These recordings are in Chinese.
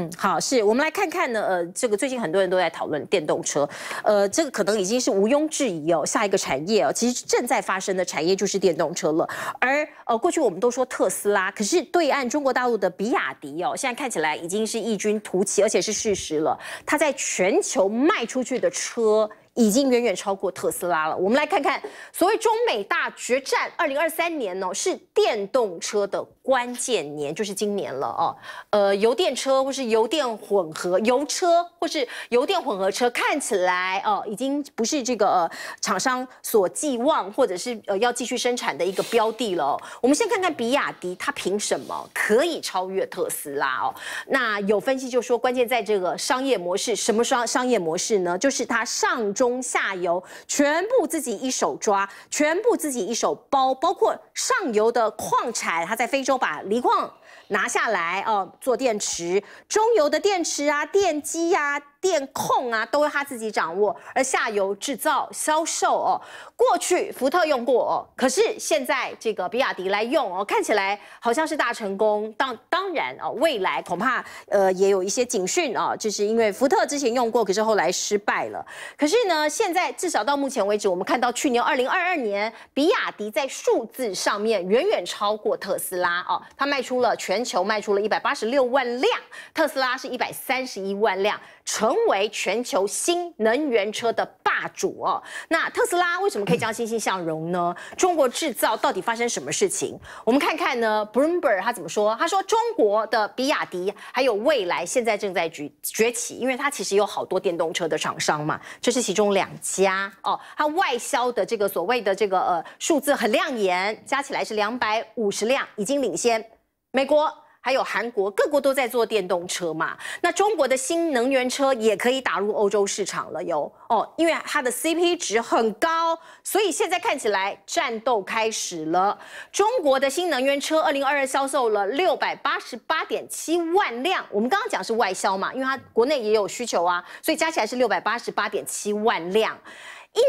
嗯，好，是我们来看看呢，呃，这个最近很多人都在讨论电动车，呃，这个可能已经是毋庸置疑哦，下一个产业哦，其实正在发生的产业就是电动车了。而呃，过去我们都说特斯拉，可是对岸中国大陆的比亚迪哦，现在看起来已经是异军突起，而且是事实了，它在全球卖出去的车。已经远远超过特斯拉了。我们来看看所谓中美大决战，二零二三年呢是电动车的关键年，就是今年了哦。呃，油电车或是油电混合油车或是油电混合车看起来哦，已经不是这个厂商所寄望或者是呃要继续生产的一个标的了。我们先看看比亚迪，它凭什么可以超越特斯拉？哦，那有分析就说关键在这个商业模式，什么商商业模式呢？就是它上中。中下游全部自己一手抓，全部自己一手包，包括上游的矿产，他在非洲把锂矿拿下来哦，做电池，中游的电池啊，电机啊。电控啊，都他自己掌握，而下游制造、销售哦，过去福特用过哦，可是现在这个比亚迪来用哦，看起来好像是大成功。当当然哦，未来恐怕呃也有一些警讯哦，就是因为福特之前用过，可是后来失败了。可是呢，现在至少到目前为止，我们看到去年二零二二年，比亚迪在数字上面远远超过特斯拉哦，它卖出了全球卖出了一百八十六万辆，特斯拉是一百三十一万辆。成成为全球新能源车的霸主哦。那特斯拉为什么可以这样欣欣向荣呢？中国制造到底发生什么事情？我们看看呢，Bloomberg 他怎么说？他说中国的比亚迪还有未来现在正在崛崛起，因为它其实有好多电动车的厂商嘛，这是其中两家哦。它外销的这个所谓的这个呃数字很亮眼，加起来是两百五十辆，已经领先美国。还有韩国，各国都在做电动车嘛？那中国的新能源车也可以打入欧洲市场了哟。哦，因为它的 CP 值很高，所以现在看起来战斗开始了。中国的新能源车，二零二二销售了六百八十八点七万辆。我们刚刚讲是外销嘛，因为它国内也有需求啊，所以加起来是六百八十八点七万辆。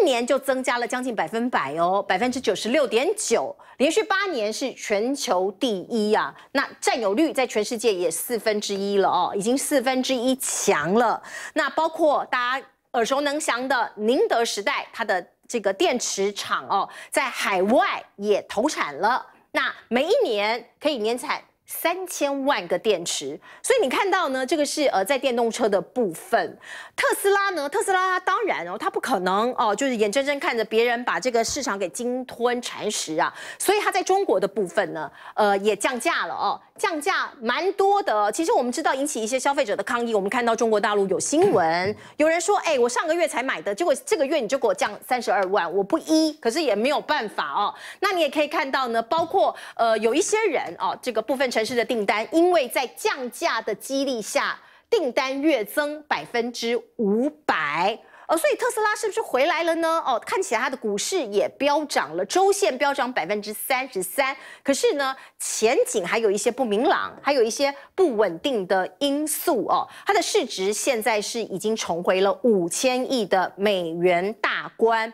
一年就增加了将近百分百哦，百分之九十六点九，连续八年是全球第一啊！那占有率在全世界也四分之一了哦，已经四分之一强了。那包括大家耳熟能详的宁德时代，它的这个电池厂哦，在海外也投产了。那每一年可以年产。三千万个电池，所以你看到呢，这个是呃在电动车的部分，特斯拉呢，特斯拉它当然哦，它不可能哦，就是眼睁睁看着别人把这个市场给鲸吞蚕食啊，所以它在中国的部分呢，呃也降价了哦。降价蛮多的，其实我们知道引起一些消费者的抗议。我们看到中国大陆有新闻，有人说：“哎，我上个月才买的，结果这个月你就给我降三十二万，我不依。”可是也没有办法哦。那你也可以看到呢，包括呃有一些人哦，这个部分城市的订单，因为在降价的激励下，订单月增百分之五百。呃，所以特斯拉是不是回来了呢？哦，看起来它的股市也飙涨了，周线飙涨百分之三十三。可是呢，前景还有一些不明朗，还有一些不稳定的因素哦。它的市值现在是已经重回了五千亿的美元大关。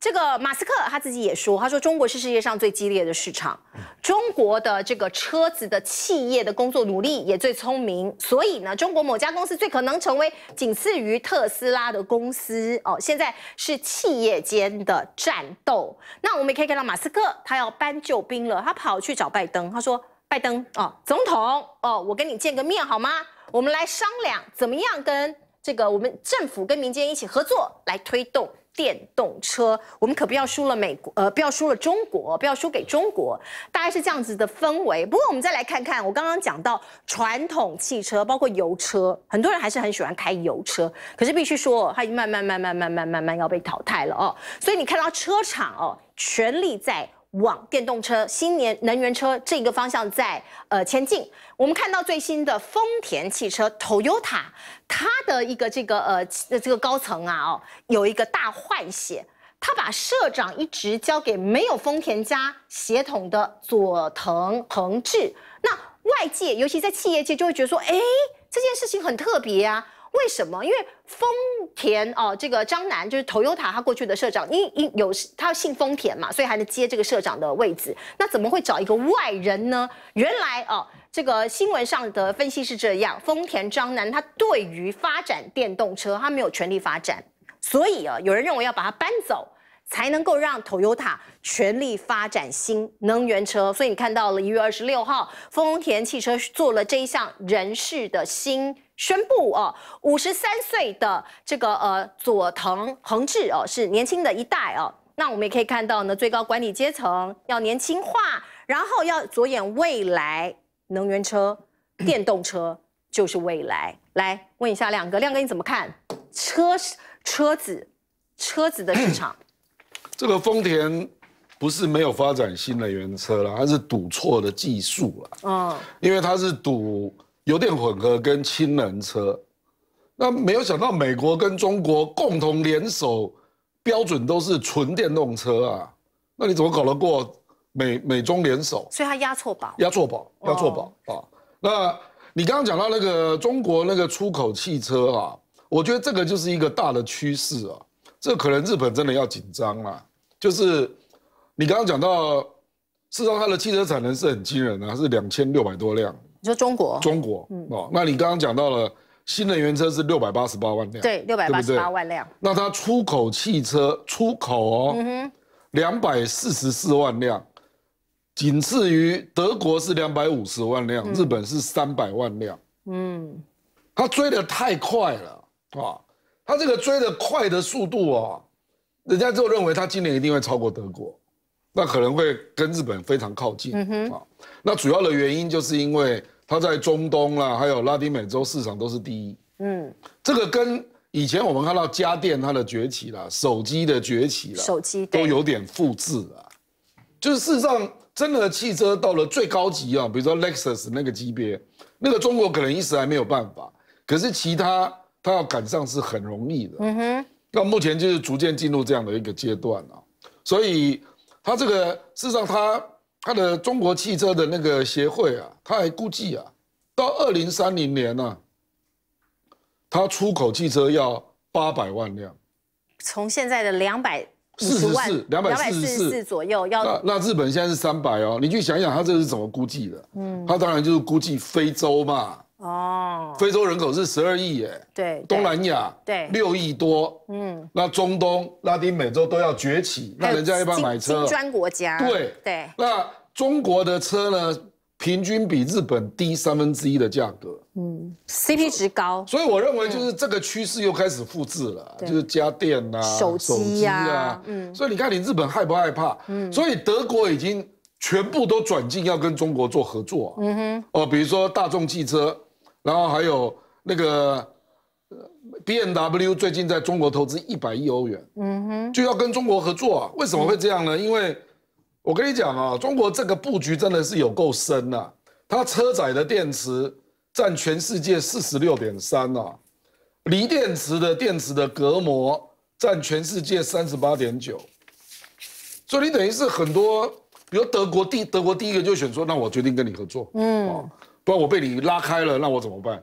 这个马斯克他自己也说，他说中国是世界上最激烈的市场，中国的这个车子的企业的工作努力也最聪明，所以呢，中国某家公司最可能成为仅次于特斯拉的公司哦。现在是企业间的战斗，那我们也可以看到马斯克他要搬救兵了，他跑去找拜登，他说拜登哦，总统哦，我跟你见个面好吗？我们来商量怎么样跟这个我们政府跟民间一起合作来推动。电动车，我们可不要输了美国，呃，不要输了中国，不要输给中国，大概是这样子的氛围。不过我们再来看看，我刚刚讲到传统汽车，包括油车，很多人还是很喜欢开油车，可是必须说，它已经慢慢慢慢慢慢慢慢要被淘汰了哦。所以你看到车厂哦，全力在。往电动车、新年能源车这个方向在呃前进。我们看到最新的丰田汽车 Toyota，它的一个这个呃这个高层啊哦有一个大换血，他把社长一职交给没有丰田家协同的佐藤恒志。那外界，尤其在企业界，就会觉得说，哎，这件事情很特别啊。为什么？因为丰田哦，这个张楠就是 Toyota 他过去的社长，因因有他姓丰田嘛，所以还能接这个社长的位置。那怎么会找一个外人呢？原来哦，这个新闻上的分析是这样：丰田张楠他对于发展电动车，他没有全力发展，所以啊，有人认为要把他搬走，才能够让 Toyota 全力发展新能源车。所以你看到了一月二十六号，丰田汽车做了这项人事的新。宣布哦，五十三岁的这个呃佐藤恒志哦是年轻的一代哦，那我们也可以看到呢，最高管理阶层要年轻化，然后要着眼未来，能源车、电动车就是未来。来问一下亮哥，亮哥你怎么看车车子车子的市场？这个丰田不是没有发展新能源车了，它是赌错了技术了，嗯，因为它是赌。油电混合跟氢能车，那没有想到美国跟中国共同联手，标准都是纯电动车啊，那你怎么搞得过美美中联手？所以它压错宝，压错宝，压错宝啊！那你刚刚讲到那个中国那个出口汽车啊，我觉得这个就是一个大的趋势啊，这可能日本真的要紧张了。就是你刚刚讲到，事实上它的汽车产能是很惊人啊，是两千六百多辆。你说中国，中国，嗯，哦，那你刚刚讲到了新能源车是六百八十八万辆，对，六百八十八万辆。那它出口汽车出口哦，两百四十四万辆，仅次于德国是两百五十万辆，日本是三百万辆。嗯，它追的太快了啊！它这个追的快的速度啊，人家就认为它今年一定会超过德国。那可能会跟日本非常靠近，嗯哼，啊，那主要的原因就是因为它在中东啦，还有拉丁美洲市场都是第一，嗯，这个跟以前我们看到家电它的崛起啦，手机的崛起啦，手机都有点复制啊，就是事实上，真的汽车到了最高级啊，比如说 Lexus 那个级别，那个中国可能一时还没有办法，可是其他它要赶上是很容易的，嗯哼，那目前就是逐渐进入这样的一个阶段啊，所以。他这个事实上，他他的中国汽车的那个协会啊，他还估计啊，到二零三零年呢，他出口汽车要八百万辆，从现在的两百四十四两百四十四左右，要那那日本现在是三百哦，你去想一想，他这是怎么估计的？嗯，他当然就是估计非洲嘛。哦，非洲人口是十二亿耶，对，东南亚对六亿多，嗯，那中东、拉丁美洲都要崛起，那人家一般买车，专国家，对对。那中国的车呢，平均比日本低三分之一的价格，嗯，CP 值高，所以我认为就是这个趋势又开始复制了，就是家电啊、手机啊，嗯，所以你看你日本害不害怕？嗯，所以德国已经全部都转进要跟中国做合作，嗯哼，哦，比如说大众汽车。然后还有那个 B M W 最近在中国投资一百亿欧元，嗯哼，就要跟中国合作啊？为什么会这样呢？因为，我跟你讲啊，中国这个布局真的是有够深啊，它车载的电池占全世界四十六点三啊，锂电池的电池的隔膜占全世界三十八点九，所以你等于是很多，比如德国第德国第一个就选说，那我决定跟你合作，嗯。那我被你拉开了，那我怎么办？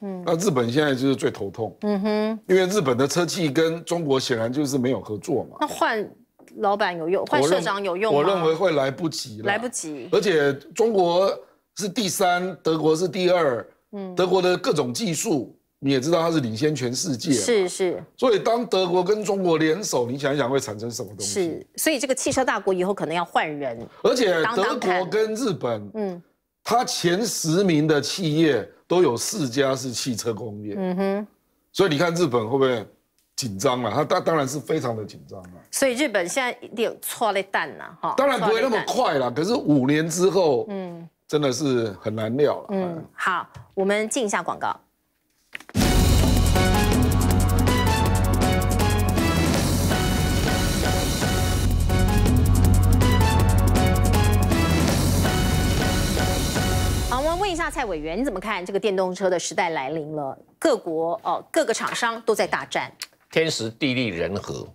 嗯，那日本现在就是最头痛。嗯哼，因为日本的车企跟中国显然就是没有合作嘛。那换老板有用，换社长有用吗？我认为会来不及，来不及。而且中国是第三，德国是第二。嗯，德国的各种技术你也知道，它是领先全世界。是是。所以当德国跟中国联手，你想一想会产生什么东西？是。所以这个汽车大国以后可能要换人。而且德国跟日本，嗯。他前十名的企业都有四家是汽车工业，嗯哼，所以你看日本会不会紧张啊？他当当然是非常的紧张啊。所以日本现在有错的蛋了哈。当然不会那么快了，可是五年之后，嗯，真的是很难料了。嗯，好，我们进一下广告。蔡委员，你怎么看这个电动车的时代来临了？各国哦，各个厂商都在大战。天时地利人和，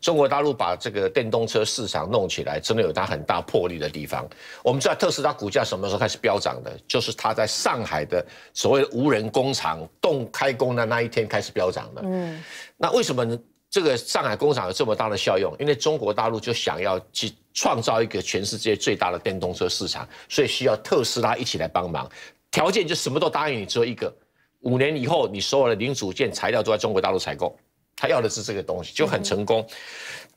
中国大陆把这个电动车市场弄起来，真的有它很大魄力的地方。我们知道特斯拉股价什么时候开始飙涨的？就是它在上海的所谓的无人工厂动开工的那一天开始飙涨的。嗯，那为什么这个上海工厂有这么大的效用？因为中国大陆就想要去创造一个全世界最大的电动车市场，所以需要特斯拉一起来帮忙。条件就什么都答应你，只有一个，五年以后你所有的零组件材料都在中国大陆采购。他要的是这个东西，就很成功。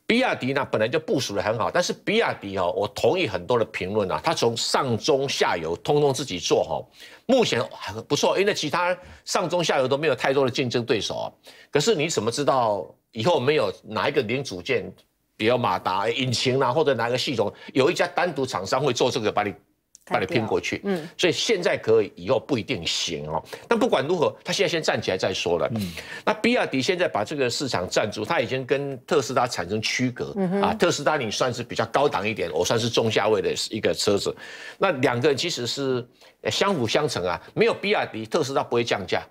比亚迪呢，本来就部署的很好，但是比亚迪哦，我同意很多的评论啊，他从上中下游通通自己做哈，目前还不错，因为其他上中下游都没有太多的竞争对手啊。可是你怎么知道以后没有哪一个零组件，比如马达、引擎啊，或者哪一个系统，有一家单独厂商会做这个把你？把你骗过去，嗯，所以现在可以，以后不一定行哦。但不管如何，他现在先站起来再说了。嗯，那比亚迪现在把这个市场占住，他已经跟特斯拉产生区隔啊。特斯拉你算是比较高档一点，我算是中价位的一个车子。那两个人其实是相辅相成啊，没有比亚迪，特斯拉不会降价。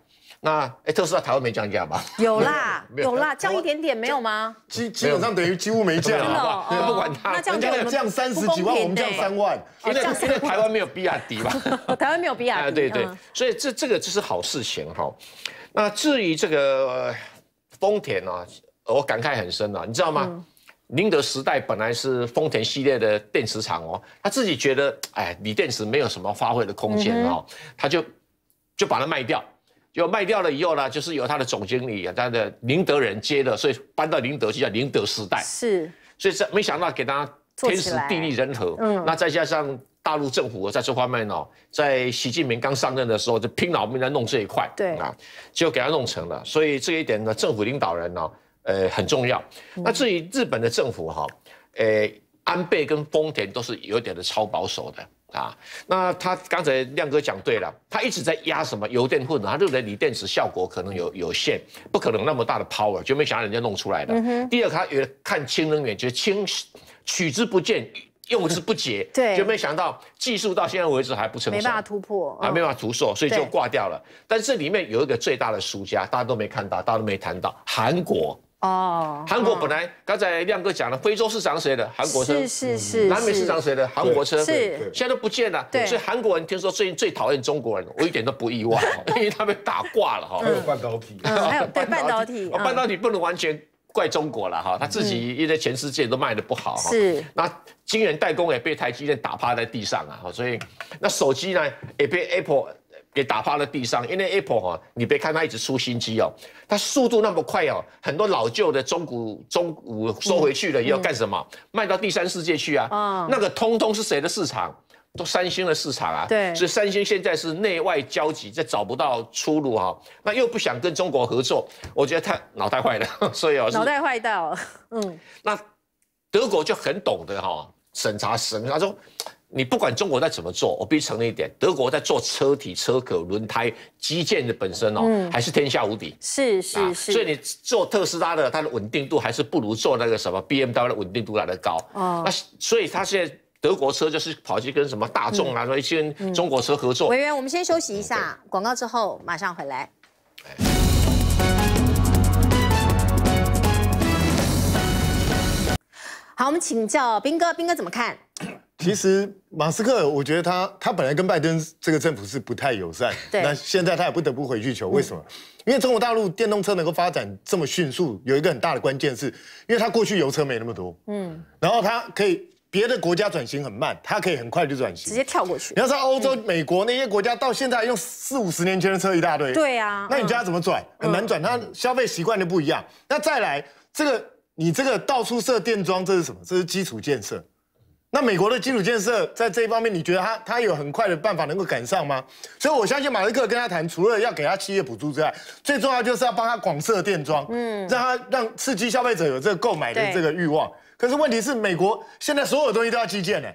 那哎，特斯拉台湾没降价吧？有啦，有啦，降一点点没有吗？基基本上等于几乎没降，对吧？不管它，那降价降三十几万，我们降三万，因为因为台湾没有比亚迪吧？台湾没有比亚迪，对对，所以这这个这是好事情哈。那至于这个丰田呢，我感慨很深啊，你知道吗？宁德时代本来是丰田系列的电池厂哦，他自己觉得哎，锂电池没有什么发挥的空间哦，他就就把它卖掉。又卖掉了以后呢，就是由他的总经理，他的宁德人接了，所以搬到宁德就叫宁德时代。是，所以这没想到给他天时地利人和，嗯，那再加上大陆政府在这方面呢，在习近平刚上任的时候就拼老命在弄这一块，对啊，就果给他弄成了。所以这一点呢，政府领导人呢，呃，很重要。那至于日本的政府哈，呃，安倍跟丰田都是有点的超保守的。啊，那他刚才亮哥讲对了，他一直在压什么油电混呢？他认为锂电池效果可能有有限，不可能那么大的 power，就没想到人家弄出来的。第二，他也看氢能源，觉得氢取之不尽，用之不竭，对，就没想到技术到现在为止还不成，没办法突破，啊，没办法突破，所以就挂掉了。但是里面有一个最大的输家，大家都没看到，大家都没谈到韩国。哦，韩国本来刚才亮哥讲了，非洲市场谁的？韩国车是是是，南美市场谁的？韩国车是，现在都不见了。对，所以韩国人听说最近最讨厌中国人，我一点都不意外，因为他被打挂了哈。还有半导体，还有半导体，半导体不能完全怪中国了哈，他自己因为全世界都卖的不好哈。是。那晶圆代工也被台积电打趴在地上啊，所以那手机呢也被 Apple。给打趴了地上，因为 Apple 哈，你别看它一直出新机哦，它速度那么快哦，很多老旧的中古中古收回去了，要干什么？卖到第三世界去啊？那个通通是谁的市场？都三星的市场啊。对，所以三星现在是内外交集，在找不到出路哈。那又不想跟中国合作，我觉得他脑袋坏了，所以哦，脑袋坏到嗯，那德国就很懂得哈，审查审查说。你不管中国在怎么做，我必须承认一点，德国在做车体、车壳、轮胎、基建的本身哦，还是天下无敌。是是是，所以你做特斯拉的，它的稳定度还是不如做那个什么 BMW 的稳定度来的高。哦，那所以它现在德国车就是跑去跟什么大众啊，说一去跟中国车合作。委员，我们先休息一下，广告之后马上回来。好，我们请教兵哥，兵哥怎么看？其实马斯克，我觉得他他本来跟拜登这个政府是不太友善，那现在他也不得不回去求，为什么？因为中国大陆电动车能够发展这么迅速，有一个很大的关键是，因为他过去油车没那么多，嗯。然后它可以别的国家转型很慢，它可以很快就转型，直接跳过去。你要在欧洲、美国那些国家，到现在用四五十年前的车一大堆。对啊，那你叫他怎么转？很难转，他消费习惯就不一样。那再来这个，你这个到处设电桩，这是什么？这是基础建设。那美国的基础建设在这一方面，你觉得他他有很快的办法能够赶上吗？所以，我相信马斯克跟他谈，除了要给他企业补助之外，最重要就是要帮他广设电桩，嗯，让他让刺激消费者有这个购买的这个欲望。可是问题是，美国现在所有东西都要基建呢。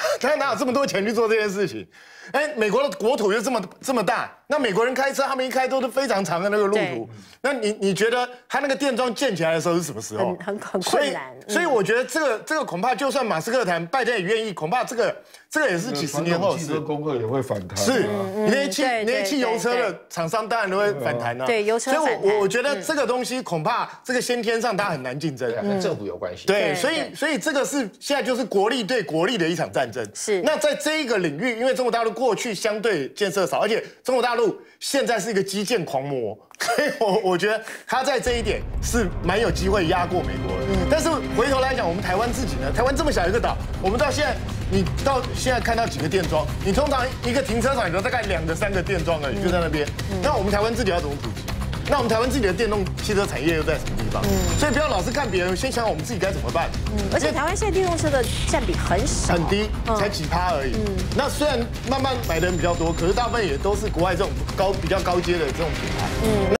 他哪有这么多钱去做这件事情？哎，美国的国土又这么这么大，那美国人开车，他们一开都是非常长的那个路途。那你你觉得他那个电桩建起来的时候是什么时候？很困难。所以我觉得这个这个恐怕就算马斯克谈拜登也愿意，恐怕这个这个也是几十年后，汽车工会也会反弹。是那些汽那些汽油车的厂商当然都会反弹啊。对油车，所以我我我觉得这个东西恐怕这个先天上它很难竞争，跟政府有关系。对，所以所以这个是现在就是国力对国力的一场战。是。那在这一个领域，因为中国大陆过去相对建设少，而且中国大陆现在是一个基建狂魔，所以我我觉得他在这一点是蛮有机会压过美国的。但是回头来讲，我们台湾自己呢？台湾这么小一个岛，我们到现在你到现在看到几个电桩？你通常一个停车场你都大概两个三个电桩而已，就在那边。那我们台湾自己要怎么普及？那我们台湾自己的电动汽车产业又在什么地方？嗯，所以不要老是看别人，先想想我们自己该怎么办。嗯，而且台湾现在电动车的占比很少，很低，才几趴而已。嗯，那虽然慢慢买的人比较多，可是大部分也都是国外这种高比较高阶的这种品牌。嗯。